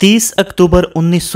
तीस अक्टूबर उन्नीस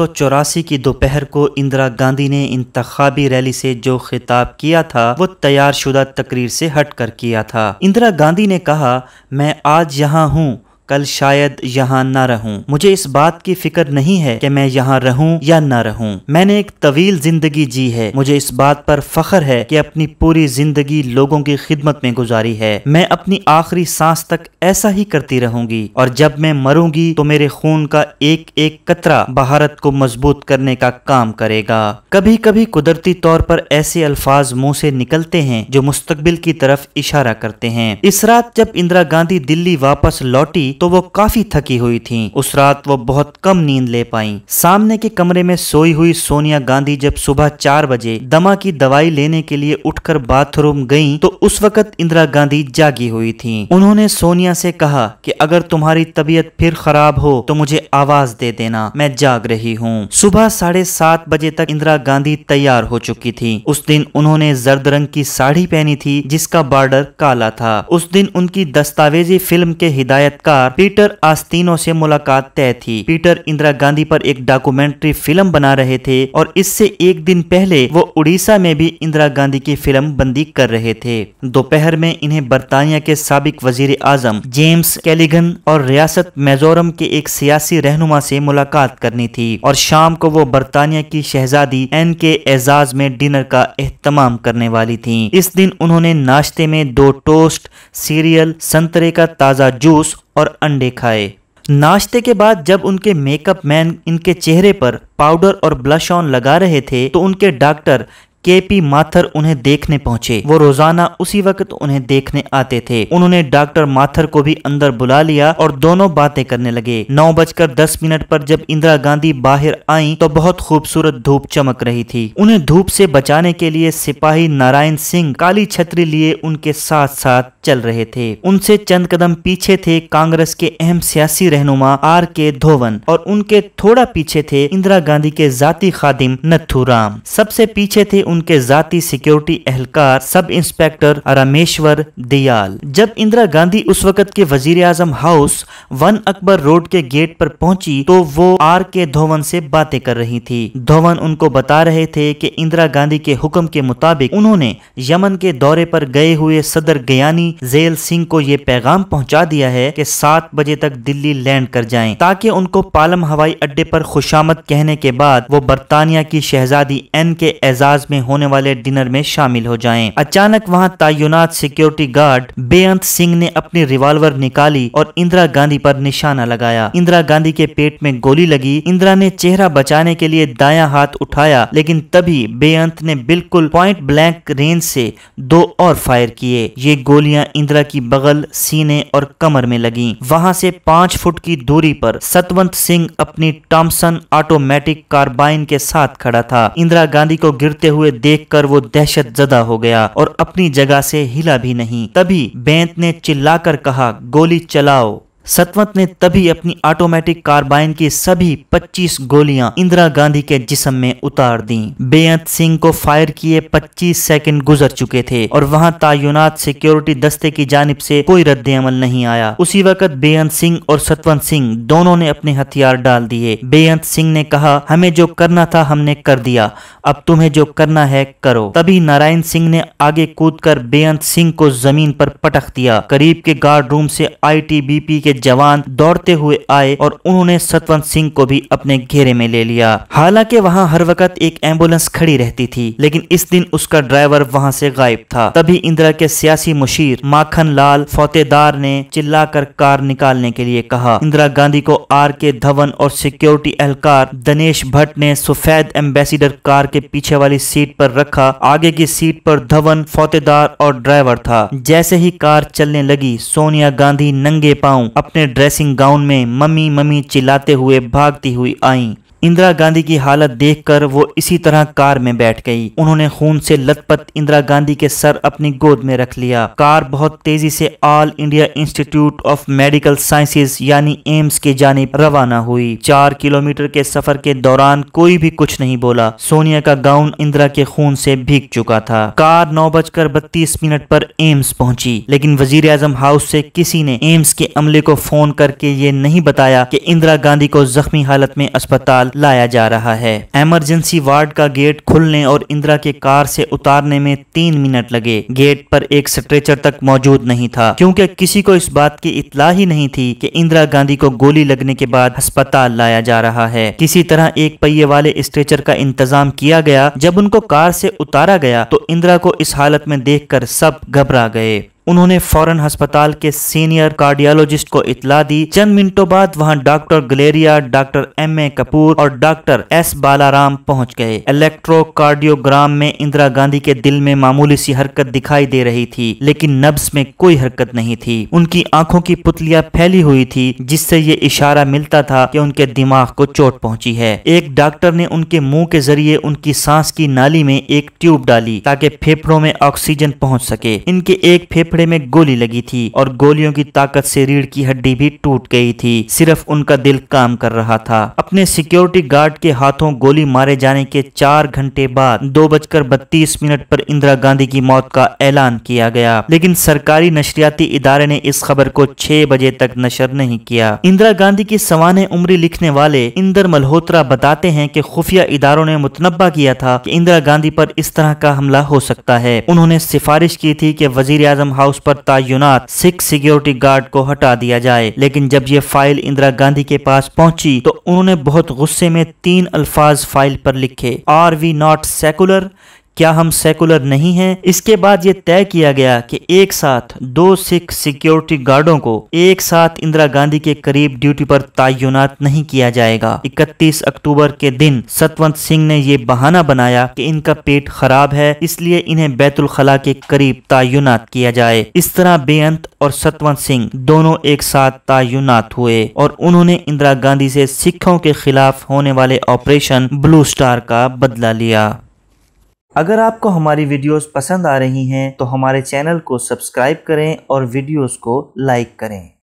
की दोपहर को इंदिरा गांधी ने इंतबी रैली से जो खिताब किया था वो तैयारशुदा तकरीर से हटकर किया था इंदिरा गांधी ने कहा मैं आज यहाँ हूँ कल शायद यहाँ ना रहूं मुझे इस बात की फिक्र नहीं है कि मैं यहाँ रहूं या ना रहूं मैंने एक तवील जिंदगी जी है मुझे इस बात पर फख्र है कि अपनी पूरी जिंदगी लोगों की खिदमत में गुजारी है मैं अपनी आखिरी सांस तक ऐसा ही करती रहूंगी और जब मैं मरूंगी तो मेरे खून का एक एक कतरा भारत को मजबूत करने का काम करेगा कभी कभी कुदरती तौर पर ऐसे अल्फाज मुंह से निकलते हैं जो मुस्तबिल की तरफ इशारा करते हैं इस रात जब इंदिरा गांधी दिल्ली वापस लौटी तो वो काफी थकी हुई थी उस रात वो बहुत कम नींद ले पाई सामने के कमरे में सोई हुई सोनिया गांधी जब सुबह चार बजे दमा की दवाई लेने के लिए उठकर बाथरूम गईं तो उस वक्त इंदिरा गांधी जागी हुई थी उन्होंने सोनिया से कहा कि अगर तुम्हारी तबीयत फिर खराब हो तो मुझे आवाज दे देना मैं जाग रही हूँ सुबह साढ़े सात बजे तक इंदिरा गांधी तैयार हो चुकी थी उस दिन उन्होंने जर्द रंग की साड़ी पहनी थी जिसका बॉर्डर काला था उस दिन उनकी दस्तावेजी फिल्म के हिदायतकार अनुसार पीटर आस्तीनों से मुलाकात तय थी पीटर इंदिरा गांधी पर एक डॉक्यूमेंट्री फिल्म बना रहे थे और इससे एक दिन पहले वो उड़ीसा में भी इंदिरा गांधी की फिल्म बंदी कर रहे थे दोपहर में इन्हें बरतानिया के सबक वजीर आजम जेम्स कैलिगन और रियासत मेजोरम के एक सियासी रहनुमा से मुलाकात करनी थी और शाम को वो बरतानिया की शहजादी एन के एजाज में डिनर का एहतमाम करने वाली थी इस दिन उन्होंने नाश्ते में दो टोस्ट सीरियल संतरे का ताज़ा जूस और अंडे खाए नाश्ते के बाद जब उनके मेकअप मैन इनके चेहरे पर पाउडर और ब्लश ऑन लगा रहे थे तो उनके डॉक्टर के पी माथर उन्हें देखने पहुंचे वो रोजाना उसी वक्त उन्हें देखने आते थे उन्होंने डॉक्टर माथर को भी अंदर बुला लिया और दोनों बातें करने लगे नौ बजकर दस मिनट पर जब इंदिरा गांधी बाहर आईं तो बहुत खूबसूरत धूप चमक रही थी उन्हें धूप से बचाने के लिए सिपाही नारायण सिंह काली छतरी लिए उनके साथ साथ चल रहे थे उनसे चंद कदम पीछे थे कांग्रेस के अहम सियासी रहनुमा आर के धोवन और उनके थोड़ा पीछे थे इंदिरा गांधी के जाति खादिम नथुराम सबसे पीछे थे उनके जाती security एहलकार sub inspector Rameshwar Dayal जब इंदिरा गांधी उस वक्त के वजीर आजम हाउस वन अकबर रोड के गेट पर पहुंची तो वो आर के धोवन से बातें कर रही थी धोवन उनको बता रहे थे कि इंदिरा गांधी के हुक्म के मुताबिक उन्होंने यमन के दौरे पर गए हुए सदर गयानी जेल सिंह को ये पैगाम पहुंचा दिया है कि सात बजे तक दिल्ली लैंड कर जाएं ताकि उनको पालम हवाई अड्डे पर खुशामद कहने के बाद वो बरतानिया की शहजादी एन के एजाज में होने वाले डिनर में शामिल हो जाएं। अचानक वहां तायुनात सिक्योरिटी गार्ड बेअंत सिंह ने अपनी रिवाल्वर निकाली और इंदिरा गांधी पर निशाना लगाया इंदिरा गांधी के पेट में गोली लगी इंदिरा ने चेहरा बचाने के लिए दाया हाथ उठाया लेकिन तभी बेअंत ने बिल्कुल पॉइंट ब्लैंक रेंज से दो और फायर किए ये गोलियां इंदिरा की बगल सीने और कमर में लगी वहां से पांच फुट की दूरी पर सतवंत सिंह अपनी टॉम्सन ऑटोमेटिक कार्बाइन के साथ खड़ा था इंदिरा गांधी को गिरते हुए देखकर वो दहशत जदा हो गया और अपनी जगह से हिला भी नहीं तभी बैंत ने चिल्लाकर कहा गोली चलाओ सतवंत ने तभी अपनी ऑटोमेटिक कार्बाइन की सभी 25 गोलियां इंदिरा गांधी के जिसम में उतार दी बेअंत सिंह को फायर किए 25 सेकंड गुजर चुके थे और वहां तायुनात सिक्योरिटी दस्ते की जानब से कोई रद्द अमल नहीं आया उसी वक्त बेअंत सिंह और सतवंत सिंह दोनों ने अपने हथियार डाल दिए बेअंत सिंह ने कहा हमें जो करना था हमने कर दिया अब तुम्हें जो करना है करो तभी नारायण सिंह ने आगे कूद कर सिंह को जमीन पर पटक दिया करीब के गार्ड रूम से आई के के जवान दौड़ते हुए आए और उन्होंने सतवंत सिंह को भी अपने घेरे में ले लिया हालांकि वहाँ हर वक्त एक एम्बुलेंस खड़ी रहती थी लेकिन इस दिन उसका ड्राइवर वहाँ से गायब था तभी इंदिरा के सियासी मुशीर माखन लाल फौतेदार ने चिल्लाकर कार निकालने के लिए कहा इंदिरा गांधी को आर के धवन और सिक्योरिटी एहलकार दनेश भट्ट ने सफेद एम्बेसिडर कार के पीछे वाली सीट पर रखा आगे की सीट पर धवन फौतेदार और ड्राइवर था जैसे ही कार चलने लगी सोनिया गांधी नंगे पाऊ अपने ड्रेसिंग गाउन में मम्मी मम्मी चिल्लाते हुए भागती हुई आईं इंदिरा गांधी की हालत देखकर वो इसी तरह कार में बैठ गई उन्होंने खून से लथपथ इंदिरा गांधी के सर अपनी गोद में रख लिया कार बहुत तेजी से all India institute of medical sciences यानी एम्स के जाने रवाना हुई चार किलोमीटर के सफर के दौरान कोई भी कुछ नहीं बोला सोनिया का गाउन इंदिरा के खून से भीग चुका था कार नौ बजकर बत्तीस मिनट पर एम्स पहुंची लेकिन वजीर आजम हाउस से किसी ने एम्स के अमले को फोन करके ये नहीं बताया कि इंदिरा गांधी को जख्मी हालत में अस्पताल लाया जा रहा है एमरजेंसी वार्ड का गेट खुलने और इंदिरा के कार से उतारने में तीन मिनट लगे गेट पर एक स्ट्रेचर तक मौजूद नहीं था क्योंकि किसी को इस बात की इतला ही नहीं थी कि इंदिरा गांधी को गोली लगने के बाद अस्पताल लाया जा रहा है किसी तरह एक पहिए वाले स्ट्रेचर का इंतजाम किया गया जब उनको कार से उतारा गया तो इंदिरा को इस हालत में देखकर सब घबरा गए उन्होंने फौरन अस्पताल के सीनियर कार्डियोलॉजिस्ट को इतला दी चंद मिनटों बाद वहां doctor Guleria doctor M A Kapoor और डॉक्टर एस बालाराम पहुंच गए इलेक्ट्रोकार्डियोग्राम में इंदिरा गांधी के दिल में मामूली सी हरकत दिखाई दे रही थी लेकिन नब्स में कोई हरकत नहीं थी उनकी आंखों की पुतलियां फैली हुई थी जिससे ये इशारा मिलता था कि उनके दिमाग को चोट पहुंची है एक डॉक्टर ने उनके मुंह के जरिए उनकी सांस की नाली में एक ट्यूब डाली ताकि फेफड़ों में ऑक्सीजन पहुंच सके इनके एक फेफड़े फेफड़े में गोली लगी थी और गोलियों की ताकत से रीढ़ की हड्डी भी टूट गई थी सिर्फ उनका दिल काम कर रहा था अपने सिक्योरिटी गार्ड के हाथों गोली मारे जाने के चार घंटे बाद दो बजकर बत्तीस मिनट पर इंदिरा गांधी की मौत का ऐलान किया गया लेकिन सरकारी नशरियाती इदारे ने इस खबर को छह बजे तक नशर नहीं किया इंदिरा गांधी की सवान उम्री लिखने वाले इंदर मल्होत्रा बताते हैं कि खुफिया इदारों ने मुतनबा किया था कि इंदिरा गांधी पर इस तरह का हमला हो सकता है उन्होंने सिफारिश की थी कि वजीर आजम हाउस पर तैनात सिख सिक्योरिटी गार्ड को हटा दिया जाए लेकिन जब ये फाइल इंदिरा गांधी के पास पहुंची तो उन्होंने बहुत गुस्से में तीन अल्फाज फाइल पर लिखे आर वी नॉट सेकुलर क्या हम सेकुलर नहीं हैं इसके बाद ये तय किया गया कि एक साथ दो सिख सिक्योरिटी गार्डों को एक साथ इंदिरा गांधी के करीब ड्यूटी पर तैनात नहीं किया जाएगा 31 अक्टूबर के दिन सतवंत सिंह ने ये बहाना बनाया कि इनका पेट खराब है इसलिए इन्हें बैतुल खला के करीब तैनात किया जाए इस तरह बेअंत और सतवंत सिंह दोनों एक साथ तैनात हुए और उन्होंने इंदिरा गांधी से सिखों के खिलाफ होने वाले ऑपरेशन ब्लू स्टार का बदला लिया अगर आपको हमारी वीडियोस पसंद आ रही हैं तो हमारे चैनल को सब्सक्राइब करें और वीडियोस को लाइक करें